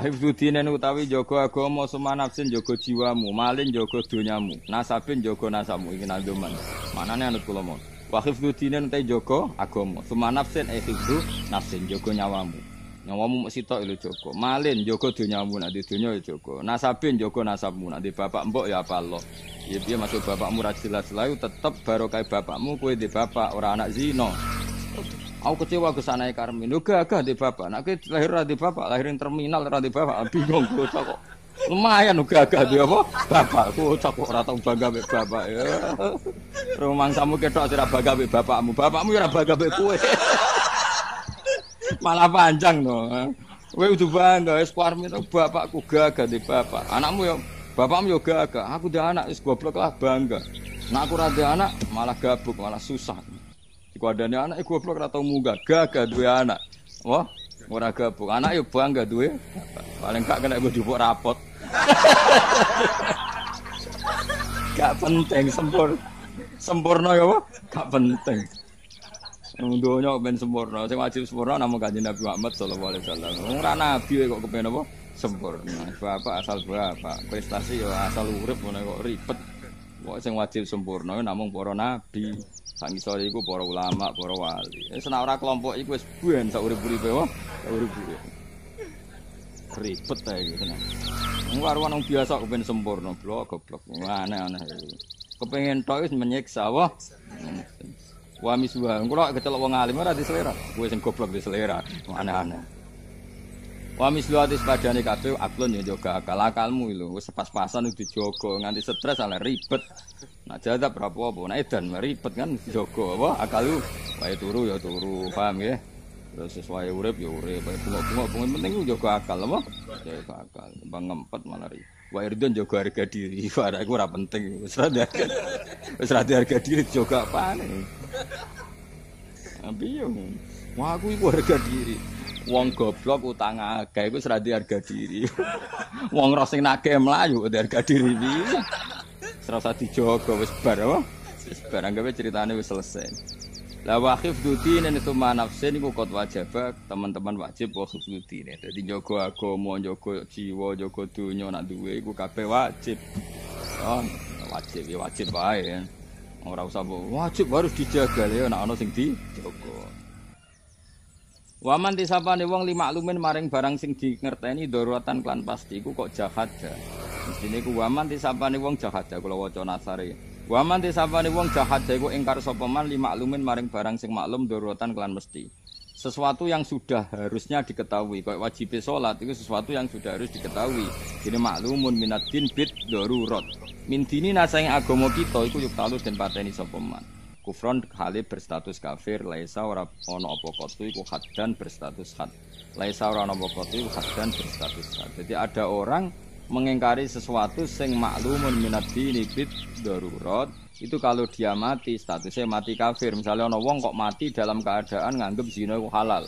wahibudinen utawi njogo agama suma nafsin njogo jiwamu malin njogo donyamu nasabin njogo nasabmu. iki nanduman manane anut kula mon wahibudinen utawi njogo agama suma nafsin eh hibdu nafsin njogo nyawamu nyawamu mesti sitok lho malin njogo donyamu nek di donya yo njogo nasabin njogo nasabmu nek di bapak mbok ya apa lo ya piye maksud bapakmu ra selayu lha tetep barokah bapakmu kowe di bapak ora anak zina Aku kecewa ke sana ya karmi. Nuga agak di bapak. Nak lahir di bapak, lahirin terminal di bapak. Ah, bingung gue kok. Lumayan nuga agak di apa? Bapak. Gue kok rata bangga be bapak. Ya. Rumang kamu ketok tidak bangga be bapakmu. Bapakmu tidak bangga be kue. Malah panjang no. Kowe udah bangga wis karmi oh, bapakku gagah di bapak. Anakmu ya bapakmu ya gagah. Aku dia anak Es goblok lah bangga. Nah aku rada anak malah gabuk malah susah. Iku anak iku goblok atau tau munggah, gagah duwe anak. Wah, ora gabung. Anak yuk bangga duit, Paling gak kena gue dipuk rapot. gak penting sempur sempurna ya wah gak penting Dunia ben sempurna, sing wajib sempurna namun kanjeng Nabi Muhammad sallallahu alaihi wasallam. Ora nabi kok kepen apa? Sempurna. Bapak asal berapa? Prestasi ya asal urip mana kok ribet. Kok sing wajib sempurna namun para nabi. sang isore iku para ulama, para wali. Wis eh, ana ora kelompok iku wis ben sak urip-uripe wae, urip-uripe. Ribet ta iki tenan. Wong arwah biasa kepen sempurna, blok goblok. Aneh-aneh. Kepengen tok wis menyiksa wae. Wa misbah, engko kecelok wong alim ora diselera. Kuwi sing goblok diselera. Aneh-aneh. Wa mislu ati sepadane kabeh aklon ya jaga akal akalmu lho wis pas-pasan jogo nganti stres ala ribet. Nah jada berapa apa nah edan ribet kan jogo apa akal lu wae turu ya turu paham ya. Terus sesuai urip ya urip wae bungok bengok pengen penting jaga akal apa jaga ya, akal bang ngempet malah ribet. Wa irdon jaga harga diri barang ora penting wis rada wis rada harga diri jaga apane. Ambiyo. Nah, Wah aku iku harga diri. Wong goblok utang akeh iku ora harga diri. Wong ro sing nagih mlayu harga diri piye. Ora usah dijaga wis bar apa? Wis bar anggape wis selesai. La wa khifdu dinin tsumma nafsin iku kot wajibak, teman-teman wajib wa khifdu dinin. Dadi aku agama, joko jiwa, joko donya nak duwe iku kabeh wajib. Oh, wajib ya wajib wae. Ora usah wajib harus dijaga ya anak ana sing dijaga. Waman tisapane wong lima lumen maring barang sing dingerteni daruratan klan pasti ku kok jahada. Mestine iku waman tisapane wong jahada kula waca nasare. Waman tisapane wong jahada iku ingkar lima lumen maring barang sing maklum daruratan klan mesti. Sesuatu yang sudah harusnya diketahui, kayak wajib sholat itu sesuatu yang sudah harus diketahui. Jadi maklumun minat din bit dorurot Min dini nasa agomo kita itu yuk talus dan pateni sopeman kufron hale berstatus kafir laisa ora ana apa kotu iku haddan berstatus had laisa ora ana apa kotu iku haddan berstatus had jadi ada orang mengingkari sesuatu sing maklumun minat dini bid darurat itu kalau dia mati statusnya mati kafir misalnya ono wong kok mati dalam keadaan nganggep zina itu halal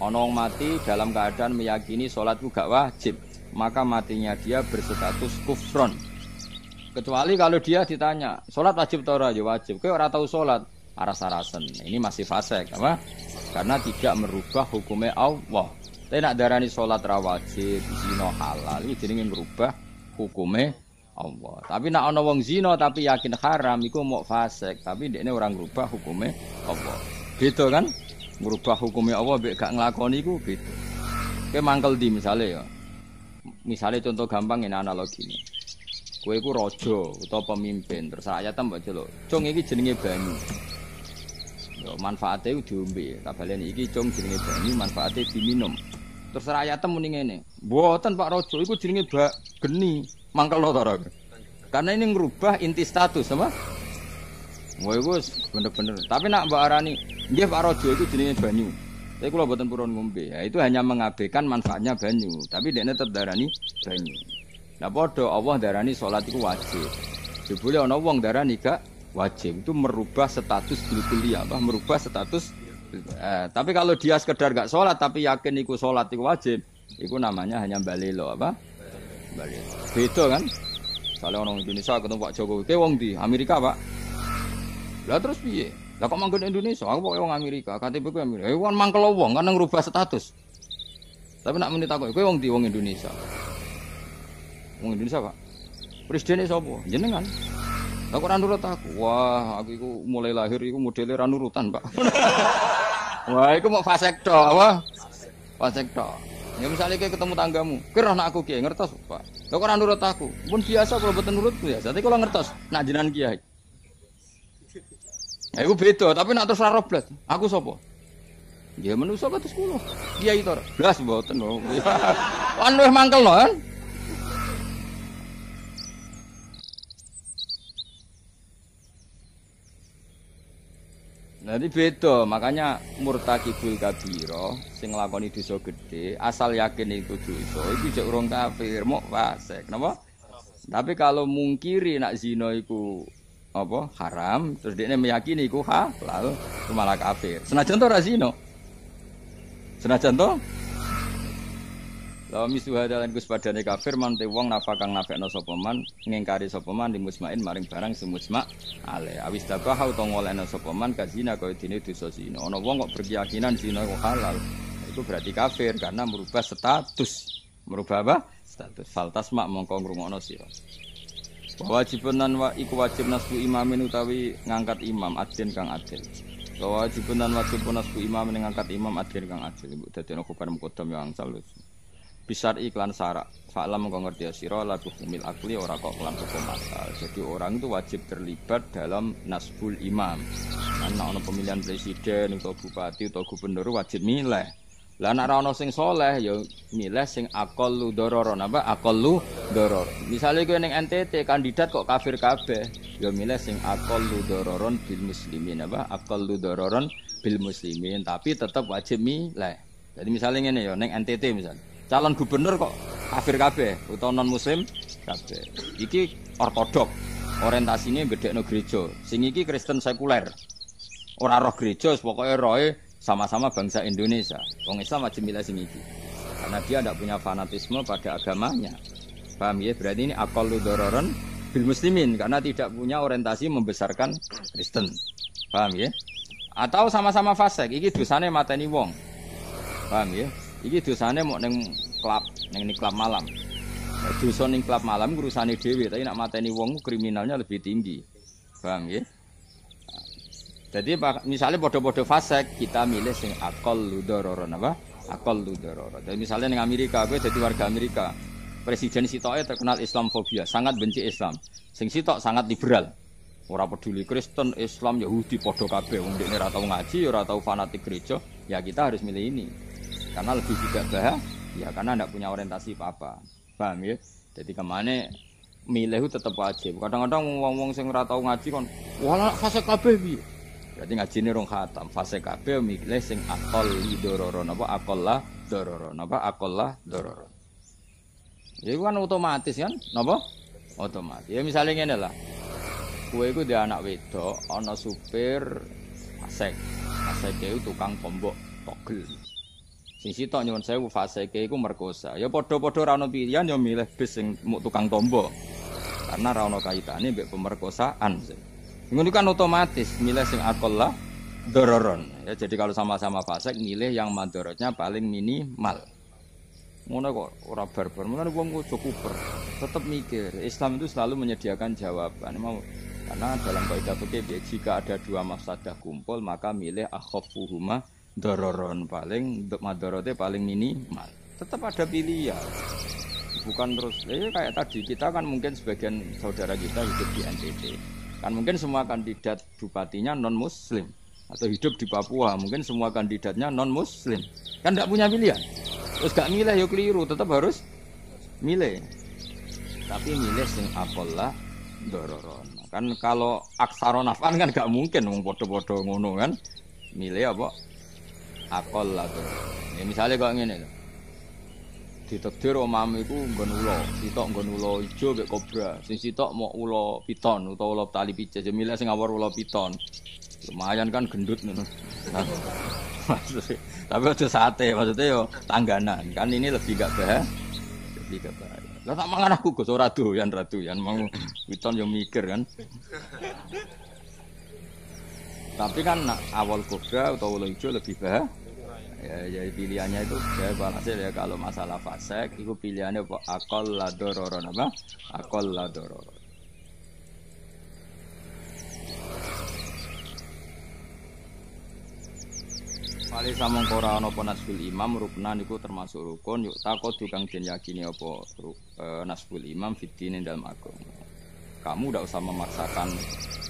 ono wong mati dalam keadaan meyakini sholat itu gak wajib maka matinya dia berstatus kufron Kecuali kalau dia ditanya, sholat wajib atau Ya wajib. Kau orang tahu sholat, aras-arasen. Ini masih fase, apa? Karena tidak merubah hukumnya Allah. Tapi nak ini sholat rawajib zino halal, ini ingin merubah hukumnya Allah. Tapi nak onowong wong tapi yakin haram iku mau fasek, tapi ini orang merubah hukumnya Allah. Gitu kan? Merubah hukumnya Allah mek gak ngelakoni. iku gitu. Kau mangkel di misalnya ya. Misalnya contoh gampang ini analogi ini. Kowe iku raja utawa pemimpin. Terus rakyat tambah celuk. Cung ini jenenge banyu. Yo manfaate diombe. Tak baleni ini cung jenenge banyu, manfaatnya diminum. Terus tambah muni ini. Buatan Pak Rojo, iku jenenge bak geni. mangkal Mangkelno ta Karena ini ngerubah inti status sama. Wah iku bener-bener. Tapi nak Mbak Arani, nggih Pak Rojo itu jenenge banyu. Tapi kalau buatan purun ngombe, ya, itu hanya mengabaikan manfaatnya banyu. Tapi dia tetap darani banyu. Nah podo Allah darani sholat itu wajib. Jebule ya ana wong darani gak wajib itu merubah status glutuli apa merubah status eh, tapi kalau dia sekedar gak sholat tapi yakin iku sholat itu wajib itu namanya hanya balilo apa balilo beda kan kalau orang Indonesia ketemu Pak Jokowi ke wong di Amerika Pak lah terus piye lah kok manggil Indonesia aku pakai wong Amerika KTP ku Amerika eh wong mangkel wong kan ngerubah status tapi nak menitakut ke wong di wong Indonesia Wong Indonesia, Pak. Presidennya sapa? Jenengan. Lah kok ora nurut aku? Wah, aku iku mulai lahir iku modelnya ra nurutan, Pak. Wah, iku mau fasek tok, apa? Fasek tok. Ya misalnya kayak ketemu tanggamu, kira anak aku kiai ngertos pak. Lah kok nurut aku, pun biasa kalau betul nurut biasa. Ya. Tapi kalau ngertos, nak jinan kiai. Ya aku beda, tapi nak terus roblet. Aku sopo. Ya menusa kados kula. Kiai tor, belas bawa tenung. Anu mangkel loh. Kan? Nanti beda, makanya murtakibul kabiro sing nglakoni dosa gede, asal yakin itu dosa, iku jek urung kafir, mok fasik. kenapa? Tapi kalau mungkiri nak zina iku apa haram, terus dia meyakini iku halal, malah kafir. Senajan to ora zina. Senajan to Lawa misu hadalan Gus padane kafir mante wong nafakang nafek nafekno sapa ngengkari ngingkari di man maring barang semusma ale awis dabah utawa ngolehno sapa man kazina kaya dene dosa zina. Ana wong kok berkeyakinan zino kok halal. Itu berarti kafir karena merubah status. Merubah apa? Status. Faltas mak mongko ngrungokno sira. Wajibun nan wa iku wajib imamin utawi ngangkat imam adil kang adil. Wajibun nan wajib nasbu imamin ngangkat imam adil kang adil. Dadi naku kubar mukodam yang salus. Besar iklan syarak. Fa'lam kau ngerti ya, sira la tuhumil akli ora kok kelan masal. Jadi orang itu wajib terlibat dalam nasbul imam. Nah, ono pemilihan presiden atau bupati atau gubernur wajib milih. Lah anak ra ono sing soleh ya milih sing aqallu dororon apa aqallu doror. Misalnya kowe ning NTT kandidat kok kafir kabeh, ya milih sing aqallu dororon bil muslimin apa aqallu dororon bil muslimin tapi tetap wajib milih. Jadi misalnya ini ya neng NTT misalnya Calon gubernur kok kafir kabeh utawa non muslim kabeh. Iki ortodok. Orientasinya no gereja. Sing iki Kristen sekuler. orang roh gereja, pokoknya roe sama-sama bangsa Indonesia. Wong Islam wajib milah sing iki. Karena dia tidak punya fanatisme pada agamanya. Paham ya? Berarti ini akal dororon bil muslimin karena tidak punya orientasi membesarkan Kristen. Paham ya? Atau sama-sama fasek, iki dosane mateni wong. Paham ya? Iki dosane mau neng klub yang ini klub malam. Dusun yang klub malam urusane dewi, tapi nak mateni wong kriminalnya lebih tinggi. bang, ya? Jadi misalnya bodoh-bodoh fasek kita milih sing akol ludororon apa? Akol ludororon. Jadi misalnya dengan Amerika, gue jadi warga Amerika. Presiden sitoke terkenal Islamfobia, sangat benci Islam. Sing sitok sangat liberal. orang peduli Kristen, Islam, Yahudi, podo KB, wong di ora tau ngaji, ora tau fanatik gereja, ya kita harus milih ini. Karena lebih tidak bahaya Ya karena tidak punya orientasi apa-apa. Paham ya? Jadi kemana milih tetap wajib. Kadang-kadang wong-wong sing ora tau ngaji kon, wala fase kabeh piye. Berarti ngajine rong khatam. Fase kabeh milih sing akol dororo napa akollah dororo napa lah, dororo. Ya kan otomatis kan, napa? Otomatis. Ya misalnya ini lah. gue itu dia anak wedok, ana supir fase, fase itu tukang tombok togel. Sing sitok nyuwun sewu ke iku merkosa. Ya padha-padha Rano pilihan ya milih bis sing tukang tombo. Karena rano ono kaitane mbek pemerkosaan. Ngono kan otomatis milih sing akolah dororon. Ya jadi kalau sama-sama fasik milih yang madorotnya paling minimal. Ngono kok ora barbar. Mulane wong kudu kuper. Tetep mikir. Islam itu selalu menyediakan jawaban. Mau karena dalam kaidah fikih jika ada dua mafsadah kumpul maka milih akhafuhuma dororon paling untuk madorote paling minimal tetap ada pilihan bukan terus eh kayak tadi kita kan mungkin sebagian saudara kita hidup di NTT kan mungkin semua kandidat bupatinya non muslim atau hidup di Papua mungkin semua kandidatnya non muslim kan tidak punya pilihan terus gak milih yuk ya keliru tetap harus milih tapi milih sing apalah dororon kan kalau aksaronafan kan gak mungkin ngomong podo-podo ngono kan milih apa akol lah ya, misalnya kok ngene lho. Ditedir omahmu iku nggon ula, sitok nggon ula ijo mek kobra. Sing sitok mau ula piton utawa ula tali pijah. Ya milih sing awor ula piton. Lumayan kan gendut ngono. Tapi ada sate, maksudnya yo tangganan. Kan ini lebih gak bahaya. Lebih gak bahaya. Lah tak mangan Gus ora doyan ratu yan piton yo mikir kan. Tapi kan awal kobra atau awal hijau lebih bah. Ya, ya pilihannya itu saya berhasil ya kalau masalah fasek itu pilihannya apa akol ladororon apa? Akol ladororon. Kali sama kora ana nasbul imam rukna niku termasuk rukun yuk takut tukang den yakini apa eh, nasbul imam fitinin dalam agama kamu tidak usah memaksakan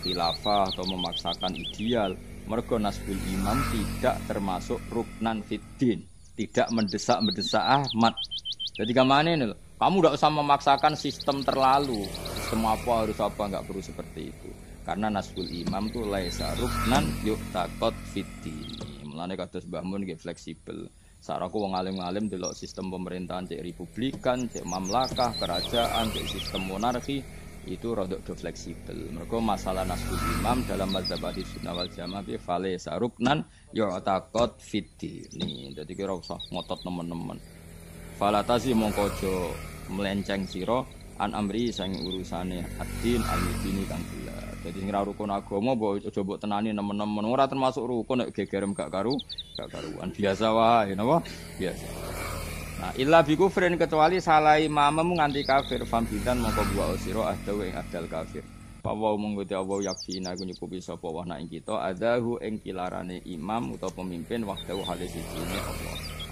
khilafah atau memaksakan ideal mergo nasbul iman tidak termasuk ruknan fiddin tidak mendesak-mendesak Ahmad jadi kemana ini loh kamu tidak usah memaksakan sistem terlalu sistem apa harus apa nggak perlu seperti itu karena nasbul imam tuh laisa ruknan yuk takut fiddin mulanya kata Mbah Mun fleksibel Saraku wong alim-alim delok sistem pemerintahan cek republikan, cek mamlakah, kerajaan, cek sistem monarki, itu rodok do fleksibel. Mereka masalah nasbul imam dalam mazhab ahli sunnah wal jamaah bi fale saruknan yu'taqad fiti. Nih, jadi kira usah ngotot teman-teman. Falatasi mongkojo melenceng siro an amri sang urusane adin al ini kang Jadi ngira rukun agama mbok coba tenani nemen-nemen orang termasuk rukun nek gegerem gak karu, gak karuan. Biasa wae napa? Biasa. Nah, illa bi kufrin kecuali salah imammu nganti kafir fambidan mongko buwa sira adaw ing adal kafir. Pawa monggo te Allah yakfina ku nyukupi sapa wa nak kita adahu ing kilarane imam utawa pemimpin waktu hale siji Allah.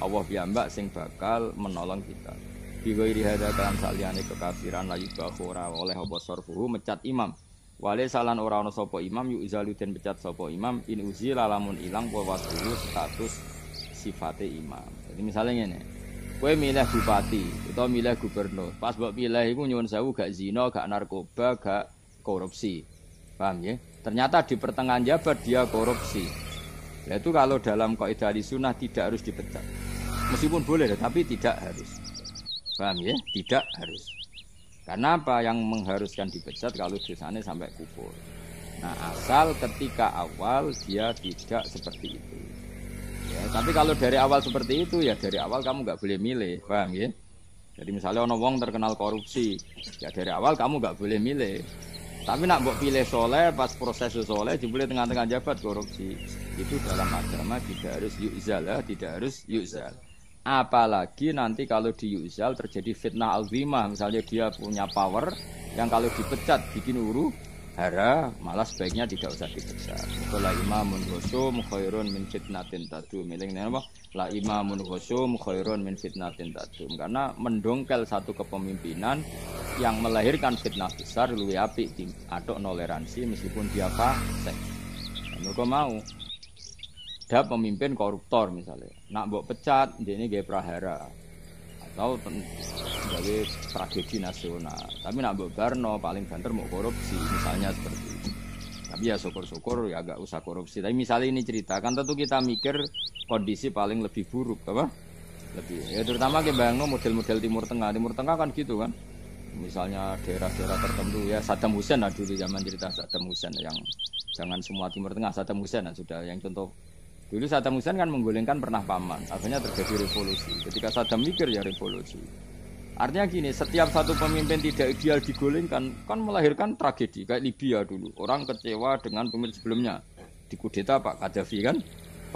Allah piyambak sing bakal menolong kita. Bigoiri hada kalam saliyane kekafiran layu bahu ora oleh apa sorfuhu mecat imam. Wale salan ora ana sapa imam yu izaluden pecat sapa imam in uzi lalamun ilang wa status sifate imam. Jadi misalnya ini. Kue milih bupati atau milih gubernur. Pas buat milih itu nyuwun sewu gak zina, gak narkoba, gak korupsi. Paham ya? Ternyata di pertengahan jabat dia korupsi. Nah, itu kalau dalam kaidah sunnah tidak harus dipecat. Meskipun boleh, tapi tidak harus. Paham ya? Tidak harus. Karena apa yang mengharuskan dipecat kalau dosanya sampai kubur? Nah, asal ketika awal dia tidak seperti itu. Ya, tapi kalau dari awal seperti itu ya dari awal kamu nggak boleh milih, paham ya? Jadi misalnya ono wong terkenal korupsi, ya dari awal kamu nggak boleh milih. Tapi nak buat pilih soleh, pas proses soleh, dibeli tengah-tengah jabat korupsi. Itu dalam agama tidak harus yuzal, ya. tidak harus yuzal. Apalagi nanti kalau di yuzal terjadi fitnah Alzimah, misalnya dia punya power yang kalau dipecat bikin uru, hara malah sebaiknya tidak usah diperiksa la imamun khusum khairun min fitnatin tadu miling apa la imamun khusum khairun min fitnatin tadu karena mendongkel satu kepemimpinan yang melahirkan fitnah besar luwi apik atau toleransi meskipun dia fasik mereka mau ada pemimpin koruptor misalnya nak buat pecat dia ini gaya prahara tahu sebagai tragedi nasional. Tapi nak Barno paling banter mau korupsi misalnya seperti itu. Tapi ya syukur-syukur ya agak usah korupsi. Tapi misalnya ini cerita kan tentu kita mikir kondisi paling lebih buruk apa? Lebih ya terutama ke Bangno model-model Timur Tengah. Timur Tengah kan gitu kan. Misalnya daerah-daerah tertentu ya Saddam Hussein lah dulu zaman cerita Saddam Hussein yang jangan semua Timur Tengah Saddam Hussein lah sudah yang contoh Dulu Saddam Hussein kan menggulingkan pernah paman, akhirnya terjadi revolusi. Ketika Saddam mikir ya revolusi. Artinya gini, setiap satu pemimpin tidak ideal digulingkan, kan melahirkan tragedi kayak Libya dulu. Orang kecewa dengan pemimpin sebelumnya. Dikudeta Pak Gaddafi kan?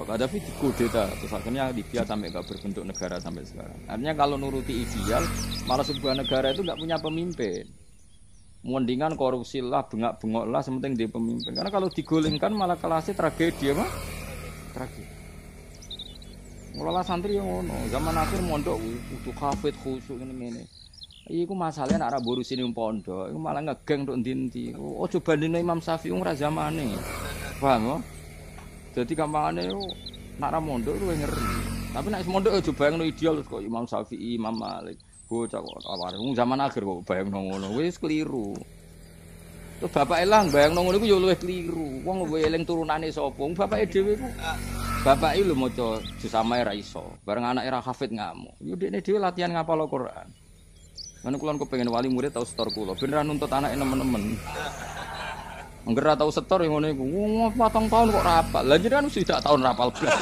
Pak Gaddafi dikudeta, terus akhirnya Libya sampai nggak berbentuk negara sampai sekarang. Artinya kalau nuruti ideal, malah sebuah negara itu gak punya pemimpin. Mendingan korupsilah, bengak-bengoklah, sementing di pemimpin. Karena kalau digulingkan malah kelasnya tragedi ya Ya, tragis ngelola santri yang ngono zaman akhir mondok kudu kafet khusyuk ini ngene iku masalahnya nak rabu sini pondok iku malah ngegeng tok dinti. Oh coba dino Imam Syafi'i zaman zamane paham jadi oh? gampangane oh, nak ra mondok luwih ngeri tapi nak mondok yang bayangno ideal kok Imam Syafi'i Imam Malik bocah kok aware zaman akhir kok bayangno ngono wis keliru Terus bapak elang bayang nongol itu jauh ya luwih keliru. Wong gue eling turunane sapa? Wong bapak dhewe ku. Bapak itu mau coba sama era iso, bareng anak era hafid ngamu. Yudi ini dia latihan ngapa lo quran Mana kulon kepengen wali murid tahu setor kulo, beneran nuntut anak temen-temen. Enggak tahu setor yang ngono iku. Wong patang tahun kok rapal. Lah kan sudah tahun rapal blas.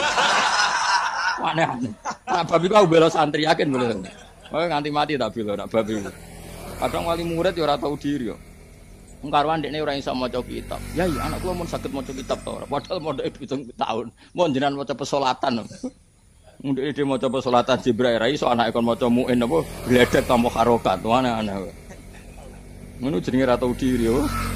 Aneh aneh. Apa babi kau bela santri yakin boleh. Oh nganti mati tapi lo nak babi. Kadang wali murid ya ora diri yo. Engkarwan dekne ora iso maca kitab. Ya iya anak mau sakit mau maca kitab to Padahal mau mondhoke 7 tahun. Mau jenengan maca pesolatan. Mun dekne dhewe maca pesolatan Jibril so anak anake kon maca muin apa gledek tambah karokat Mana aneh. Ngono jenenge ra tau diri. Oh.